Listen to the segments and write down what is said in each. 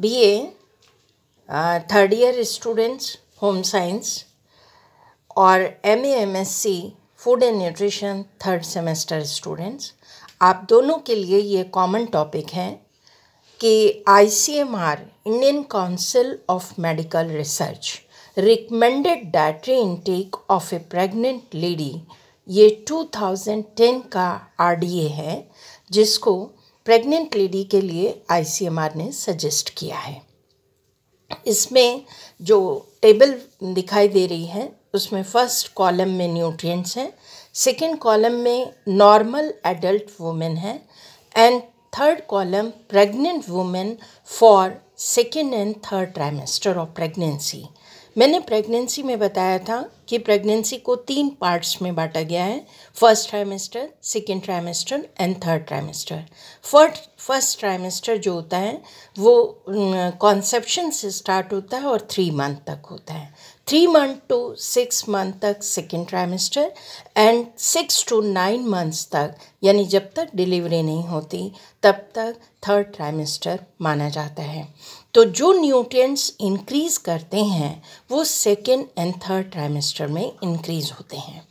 BA third year students home science और M MSc food and nutrition third semester students आप दोनों के लिए ये कॉमन टॉपिक है कि ICMR Indian Council of Medical Research recommended dietary intake of a pregnant lady ये 2010 का आरडीए है जिसको प्रेग्नेंट लेडी के लिए आईसीएमआर ने सजेस्ट किया है इसमें जो टेबल दिखाई दे रही है उसमें फर्स्ट कॉलम में न्यूट्रिएंट्स हैं सेकंड कॉलम में नॉर्मल एडल्ट वुमेन है and third column pregnant women for second and third trimester of pregnancy मैंने प्रेगनेंसी में बताया था कि प्रेगनेंसी को तीन पार्ट्स में बांटा गया है first trimester second trimester and third trimester first first trimester जो होता है वो कॉन्सेप्शन से स्टार्ट होता है और थ्री मंथ तक होता है three month to six month तक second trimester and six to nine months तक यानी जब तक डिलीवरी नहीं होती तब तक थर्ड ट्राइमेस्टर माना जाता है तो जो न्यूट्रिएंट्स इंक्रीज़ करते हैं वो सेकेंड एंड थर्ड ट्राइमेस्टर में इंक्रीज़ होते हैं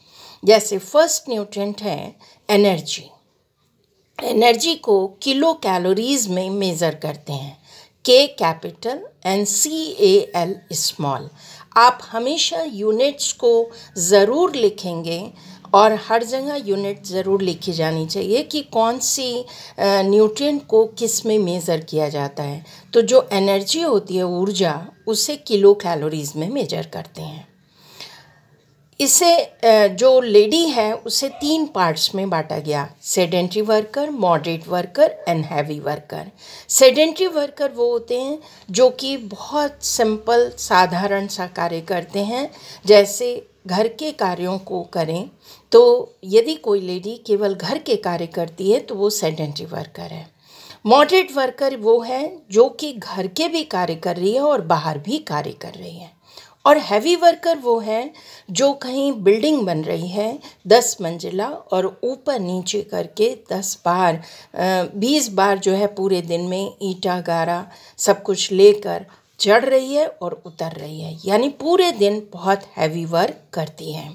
जैसे फर्स्ट न्यूट्रिएंट है एनर्जी एनर्जी को किलो कैलोरीज में मेज़र करते हैं K capital and C A L small आप हमेशा यूनिट्स को ज़रूर लिखेंगे और हर जगह यूनिट ज़रूर लिखी जानी चाहिए कि कौन सी न्यूट्रिएंट को किस में मेज़र किया जाता है तो जो एनर्जी होती है ऊर्जा उसे किलो कैलोरीज़ में मेजर करते हैं इसे जो लेडी है उसे तीन पार्ट्स में बांटा गया sedentary worker moderate worker and heavy worker sedentary worker वो होते हैं जो कि बहुत सिंपल साधारण सा कार्य करते हैं जैसे घर के कार्यों को करें तो यदि कोई लेडी केवल घर के कार्य करती है तो वो सेडेंट्री वर्कर है मॉडरेट वर्कर वो है जो कि घर के भी कार्य कर रही है और बाहर भी कार्य कर रही है और हैवी वर्कर वो है जो कहीं बिल्डिंग बन रही है दस मंजिला और ऊपर नीचे करके दस बार बीस बार जो है पूरे दिन में ईटा गारा सब कुछ लेकर चढ़ रही है और उतर रही है यानी पूरे दिन बहुत हैवी वर्क करती है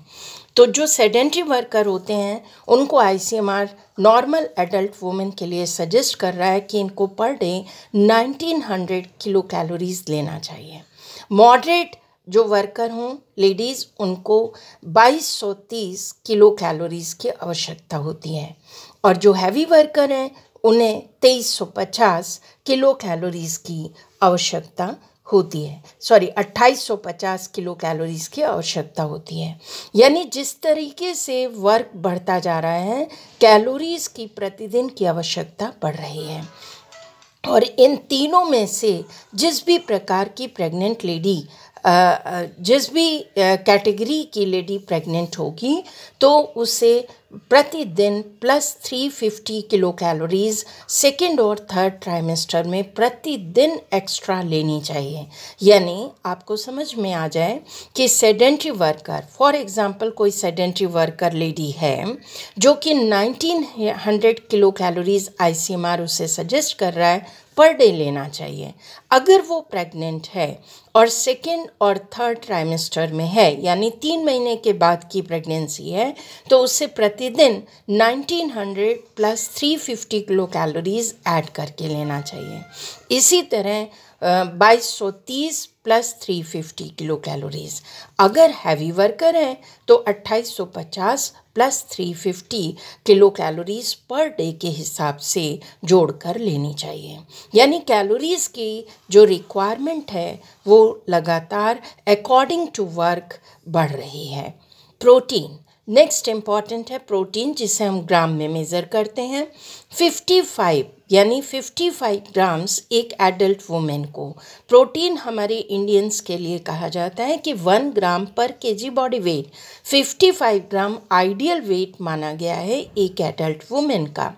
तो जो सेडेंट्री वर्कर होते हैं उनको आईसीएमआर नॉर्मल एडल्ट वुमेन के लिए सजेस्ट कर रहा है कि इनको पर डे 1900 किलो कैलोरीज लेना चाहिए मॉडरेट जो वर्कर हों लेडीज़ उनको 2230 किलो कैलोरीज़ की आवश्यकता होती है और जो हैवी वर्कर हैं उन्हें 2350 किलो कैलोरीज़ की आवश्यकता होती है सॉरी 2850 किलो कैलोरीज की आवश्यकता होती है यानी जिस तरीके से वर्क बढ़ता जा रहा है कैलोरीज की प्रतिदिन की आवश्यकता बढ़ रही है और इन तीनों में से जिस भी प्रकार की प्रेग्नेंट लेडी जिस भी कैटेगरी की लेडी प्रेग्नेंट होगी तो उसे प्रतिदिन प्लस 350 किलो कैलोरीज सेकेंड और थर्ड ट्राइमेस्टर में प्रतिदिन एक्स्ट्रा लेनी चाहिए यानी आपको समझ में आ जाए कि सेडेंट्री वर्कर फॉर एग्जांपल कोई सेडेंट्री वर्कर लेडी है जो कि 1900 किलो कैलोरीज आईसीएमआर उसे सजेस्ट कर रहा है पर डे लेना चाहिए अगर वो प्रेग्नेंट है और सेकेंड और थर्ड ट्राइमेस्टर में है यानी तीन महीने के बाद की प्रेगनेंसी है तो उसे प्रतिदिन 1900 प्लस 350 किलो कैलोरीज ऐड करके लेना चाहिए इसी तरह 2230 प्लस 350 किलो कैलोरीज अगर हैवी वर्कर हैं तो 2850 plus 350 kilo calories per day के हिसाब से जोड़ कर लेनी चाहिए यानी कैलोरीज की जो रिक्वायरमेंट है वो लगातार अकॉर्डिंग टू वर्क बढ़ रही है प्रोटीन नेक्स्ट इम्पॉर्टेंट है प्रोटीन जिसे हम ग्राम में मेज़र करते हैं फिफ्टी फाइव यानी फिफ्टी फाइव ग्राम्स एक एडल्ट वुमेन को प्रोटीन हमारे इंडियंस के लिए कहा जाता है कि one gram per KG body weight fifty five gram ideal weight माना गया है एक एडल्ट वुमेन का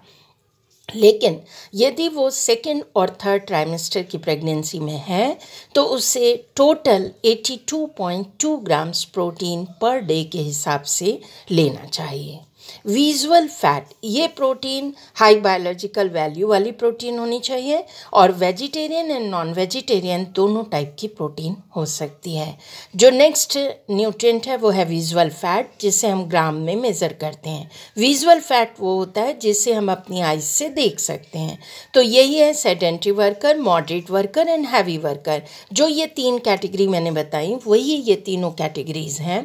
लेकिन यदि वो सेकेंड और थर्ड ट्राइमेस्टर की प्रेगनेंसी में है तो उसे total 82.2 grams protein per day के हिसाब से लेना चाहिए विजुअल फैट ये प्रोटीन हाई बायोलॉजिकल वैल्यू वाली प्रोटीन होनी चाहिए और वेजिटेरियन एंड नॉन वेजिटेरियन दोनों टाइप की प्रोटीन हो सकती है जो नेक्स्ट न्यूट्रिएंट है वो है विजुअल फैट जिसे हम ग्राम में मेज़र करते हैं विजुअल फैट वो होता है जिसे हम अपनी आइज से देख सकते हैं तो यही है sedentary worker moderate worker and heavy worker जो ये तीन कैटेगरी मैंने बताई वही ये तीनों कैटेगरीज हैं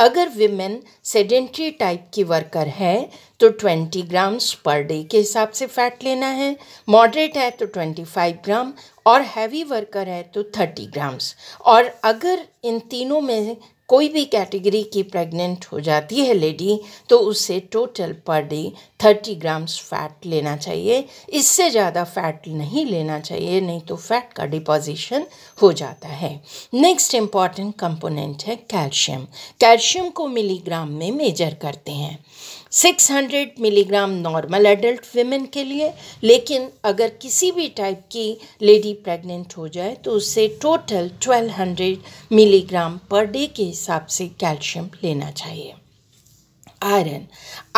अगर विमेन सेडेंट्री टाइप की वर्कर अगर है तो 20 ग्राम्स पर डे के हिसाब से फ़ैट लेना है मॉडरेट है तो 25 ग्राम और हैवी वर्कर है तो 30 ग्राम्स और अगर इन तीनों में कोई भी कैटेगरी की प्रेग्नेंट हो जाती है लेडी तो उसे total per day thirty grams fat लेना चाहिए इससे ज़्यादा फैट नहीं लेना चाहिए नहीं तो फैट का डिपोजिशन हो जाता है नेक्स्ट इम्पॉर्टेंट कंपोनेंट है कैल्शियम कैल्शियम को मिलीग्राम में मेजर करते हैं 600 मिलीग्राम नॉर्मल एडल्ट वीमेन के लिए लेकिन अगर किसी भी टाइप की लेडी प्रेग्नेंट हो जाए तो उससे टोटल 1200 मिलीग्राम पर डे के हिसाब से कैल्शियम लेना चाहिए आयरन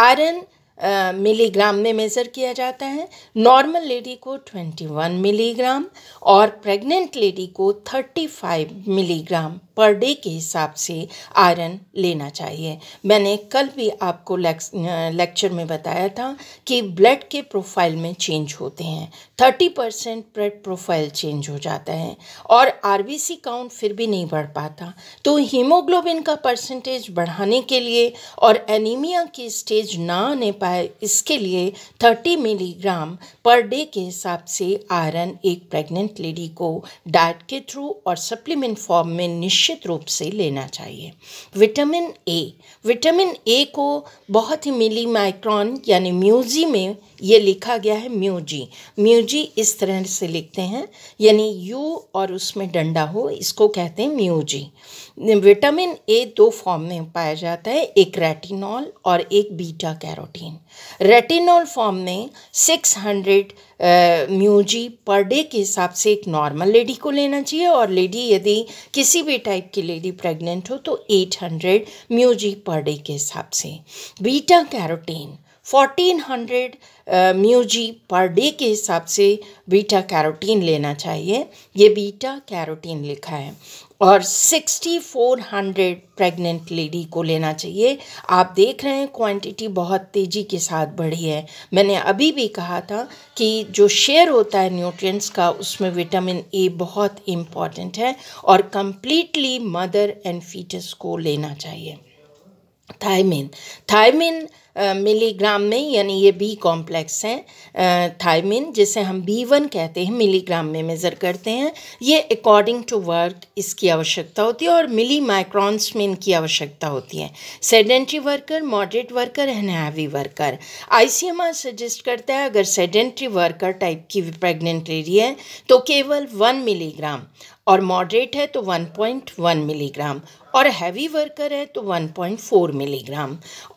आयरन मिलीग्राम में मेज़र किया जाता है नॉर्मल लेडी को 21 मिलीग्राम और प्रेग्नेंट लेडी को 35 मिलीग्राम पर डे के हिसाब से आयरन लेना चाहिए मैंने कल भी आपको लेक्चर में बताया था कि ब्लड के प्रोफाइल में चेंज होते हैं thirty percent blood profile change हो जाता है और आर काउंट फिर भी नहीं बढ़ पाता तो हीमोग्लोबिन का परसेंटेज बढ़ाने के लिए और एनीमिया की स्टेज ना आने पाए इसके लिए थर्टी मिलीग्राम पर डे के हिसाब से आयरन एक प्रेग्नेंट लेडी को डाइट के थ्रू और सप्लीमेंट फॉर्म में निश्चित रूप से लेना चाहिए विटामिन ए विटामिन ए को बहुत ही मिली माइक्रॉन यानी म्यूजी में ये लिखा गया है म्यूजी म्यूजी म्यूजी इस तरह से लिखते हैं यानी यू और उसमें डंडा हो इसको कहते हैं म्यूजी विटामिन ए दो फॉर्म में पाया जाता है एक रेटिनॉल और एक बीटा कैरोटीन रेटिनॉल फॉर्म में 600 म्यूजी पर डे के हिसाब से एक नॉर्मल लेडी को लेना चाहिए और लेडी यदि किसी भी टाइप की लेडी प्रेग्नेंट हो तो 800 म्यूजी पर डे के हिसाब से बीटा कैरोटीन 1400 म्यूजी पर डे के हिसाब से बीटा कैरोटीन लेना चाहिए ये बीटा कैरोटीन लिखा है और 6400 प्रेग्नेंट लेडी को लेना चाहिए आप देख रहे हैं क्वांटिटी बहुत तेज़ी के साथ बढ़ी है मैंने अभी भी कहा था कि जो शेयर होता है न्यूट्रिएंट्स का उसमें विटामिन ए बहुत इम्पॉर्टेंट है और कम्प्लीटली मदर एंड फीटस को लेना चाहिए थायमिन थायमिन मिलीग्राम में यानी ये बी कॉम्प्लेक्स हैं थायमिन जिसे हम बी वन कहते हैं मिलीग्राम में मेज़र करते हैं ये अकॉर्डिंग टू वर्क इसकी आवश्यकता होती है और मिली माइक्रॉन्स में इनकी आवश्यकता होती है sedentary worker moderate worker and heavy worker I suggest करता है अगर सेडेंट्री वर्कर टाइप की प्रेगनेंट लेडी है तो केवल वन मिलीग्राम और मॉडरेट है तो 1.1 मिलीग्राम और हैवी वर्कर है तो 1.4 मिलीग्राम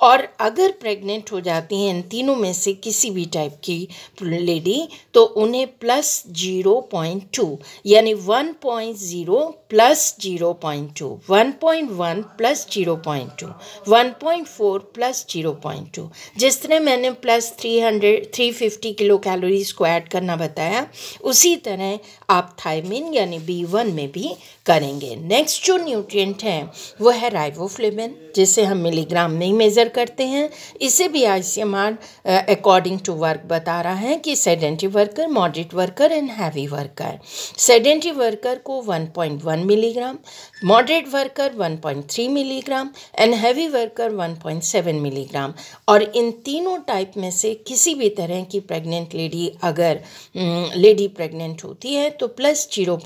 और अगर प्रेग्नेंट हो जाती हैं इन तीनों में से किसी भी टाइप की लेडी तो उन्हें प्लस 0.2 यानी 1.0 प्लस 0.2 1.1 प्लस 0.2 1.4 प्लस 0.2 जिस तरह मैंने प्लस 300 350 किलो कैलोरीज को ऐड करना बताया उसी तरह आप थायमिन यानी बी वन में भी करेंगे नेक्स्ट जो न्यूट्रिएंट है वो है राइवोफ्लेबिन जिसे हम मिलीग्राम में ही मेज़र करते हैं इसे भी आईसीएमआर अकॉर्डिंग टू वर्क बता रहा है कि sedentary worker moderate worker and heavy worker sedentary worker को 1.1 milligram moderate worker 1.3 milligram and heavy worker 1.7 milligram और इन तीनों टाइप में से किसी भी तरह की प्रेग्नेंट लेडी अगर लेडी प्रेग्नेंट होती है तो प्लस जीरो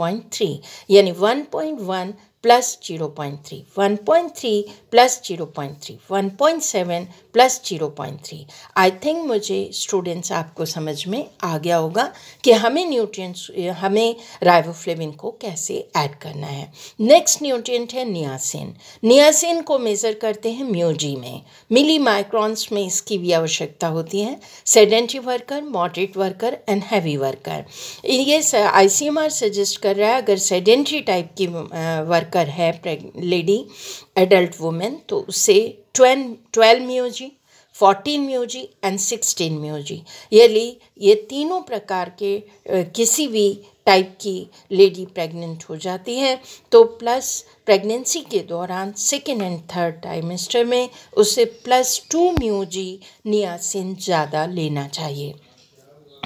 यानी one Point one. Plus zero point three one point three plus zero point three one point seven plus zero point three I think मुझे स्टूडेंट्स आपको समझ में आ गया होगा कि हमें न्यूट्रिएंट्स हमें राइवोफ्लेविन को कैसे ऐड करना है नेक्स्ट न्यूट्रिएंट है नियासिन नियासिन को मेज़र करते हैं म्यूजी में मिली माइक्रॉन्स में इसकी भी आवश्यकता होती है sedentary worker moderate worker and heavy worker ये I C M R suggest कर रहा है अगर सेडेंट्री टाइप की वर्क अगर है लेडी एडल्ट वुमेन तो उसे ट्वेन twelve mu g fourteen mu g and sixteen mu g यदि ये तीनों प्रकार के किसी भी टाइप की लेडी प्रेग्नेंट हो जाती है तो प्लस प्रेगनेंसी के दौरान सेकेंड एंड थर्ड टाइमेस्टर में उसे प्लस टू म्यूजी नियासिन ज़्यादा लेना चाहिए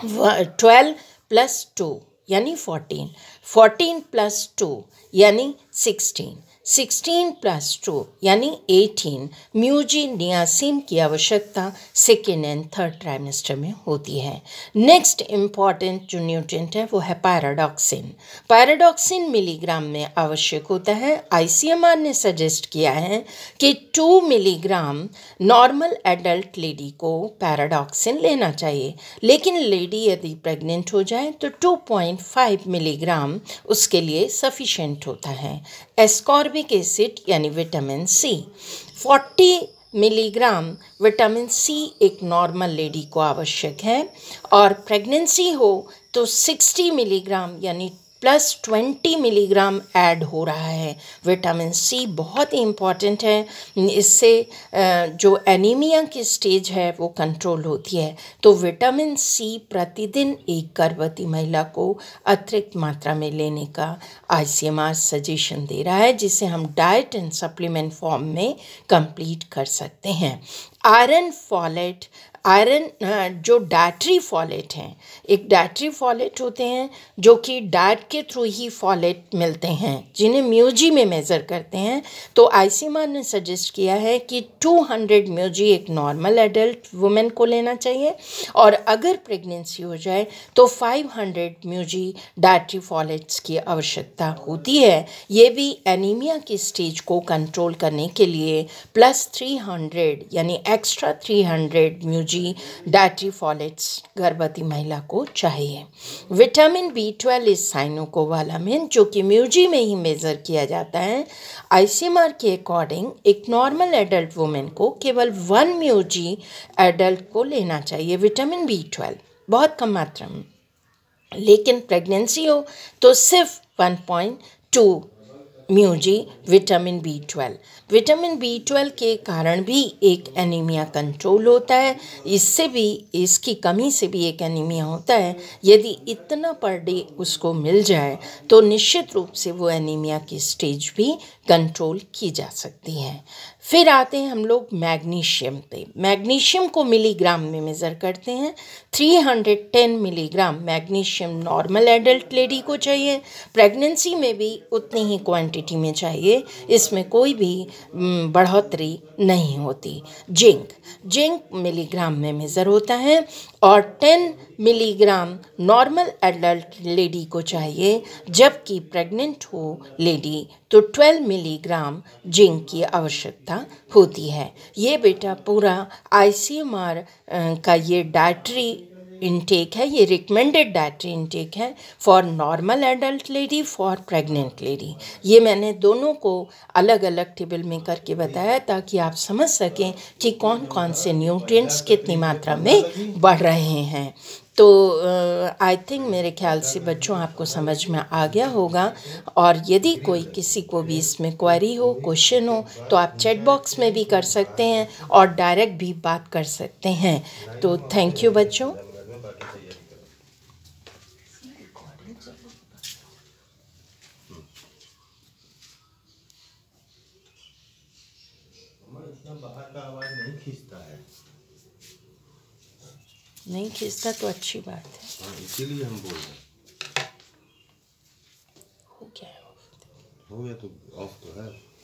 ट्वेल्व प्लस टू यानी फोर्टीन फोर्टीन प्लस टू यानी 16. सिक्सटीन प्लस टू यानी एटीन म्यूजी नियासिम की आवश्यकता सेकेंड एंड थर्ड ट्राइमेस्टर में होती है नेक्स्ट इम्पॉर्टेंट जो न्यूट्रेंट है वो है पैराडॉक्सिन पैराडॉक्सिन मिलीग्राम में आवश्यक होता है आईसीएमआर ने सजेस्ट किया है कि two milligram normal adult lady को पैराडॉक्सिन लेना चाहिए लेकिन लेडी यदि प्रेग्नेंट हो जाए तो टू मिलीग्राम उसके लिए सफिशेंट होता है एस्कॉर्बिक ascorbic एसिड यानी vitamin C 40 milligram vitamin C एक नॉर्मल लेडी को आवश्यक है और प्रेगनेंसी हो तो 60 मिलीग्राम यानी प्लस ट्वेंटी मिलीग्राम ऐड हो रहा है विटामिन सी बहुत ही इम्पॉर्टेंट है इससे जो एनीमिया की स्टेज है वो कंट्रोल होती है तो विटामिन सी प्रतिदिन एक गर्भवती महिला को अतिरिक्त मात्रा में लेने का I C M R suggestion दे रहा है जिसे हम डाइट एंड सप्लीमेंट फॉर्म में कंप्लीट कर सकते हैं आयरन फॉलेट आयरन जो डायट्री फॉलेट हैं एक डायट्री फॉलेट होते हैं जो कि डाइट के थ्रू ही फॉलेट मिलते हैं जिन्हें म्यूजी में मेज़र करते हैं तो आईसीमा ने सजेस्ट किया है कि 200 म्यूजी एक नॉर्मल एडल्ट वुमेन को लेना चाहिए और अगर प्रेगनेंसी हो जाए तो 500 म्यूजी डायट्री फॉलेट्स की आवश्यकता होती है ये भी एनीमिया की स्टेज को कंट्रोल करने के लिए प्लस थ्री यानी extra three mu g energy dietary folates गर्भवती महिला को चाहिए विटामिन बी ट्वेल्व इस साइनोकोवालामिन जो कि म्यूजी में ही मेज़र किया जाता है आईसीएमआर के अकॉर्डिंग एक नॉर्मल एडल्ट वुमेन को केवल वन म्यूजी एडल्ट को लेना चाहिए विटामिन बी ट्वेल्व बहुत कम मात्रा में लेकिन प्रेगनेंसी हो तो सिर्फ one point two mu g vitamin B twelve vitamin B twelve के कारण भी एक एनीमिया कंट्रोल होता है इससे भी इसकी कमी से भी एक एनीमिया होता है यदि इतना पर डे उसको मिल जाए तो निश्चित रूप से वो एनीमिया की स्टेज भी कंट्रोल की जा सकती है फिर आते हैं हम लोग मैग्नीशियम पे मैग्नीशियम को मिलीग्राम में मेज़र करते हैं 310 milligram magnesium normal adult lady को चाहिए प्रेगनेंसी में भी उतनी ही क्वांटिटी में चाहिए इसमें कोई भी बढ़ोतरी नहीं होती जिंक जिंक मिलीग्राम में मेज़र होता है और 10 मिलीग्राम नॉर्मल एडल्ट लेडी को चाहिए जबकि प्रेग्नेंट हो लेडी तो 12 मिलीग्राम जिंक की आवश्यकता होती है ये बेटा पूरा आईसीएमआर का ये डाइटरी इनटेक है ये रिकमेंडेड डाइटरी इनटेक है for normal adult lady for pregnant lady ये मैंने दोनों को अलग अलग टेबल में करके बताया ताकि आप समझ सकें कि कौन कौन से न्यूट्रिएंट्स कितनी मात्रा में बढ़ रहे हैं तो आई uh, थिंक मेरे ख्याल से बच्चों आपको समझ में आ गया होगा और यदि कोई किसी को भी इसमें क्वेरी हो क्वेश्चन हो तो आप चैट बॉक्स में भी कर सकते हैं और डायरेक्ट भी बात कर सकते हैं तो थैंक यू बच्चों नहीं खींचता तो अच्छी बात है हाँ, इसीलिए हम बोल रहे हो गया हो गया तो ऑफ तो है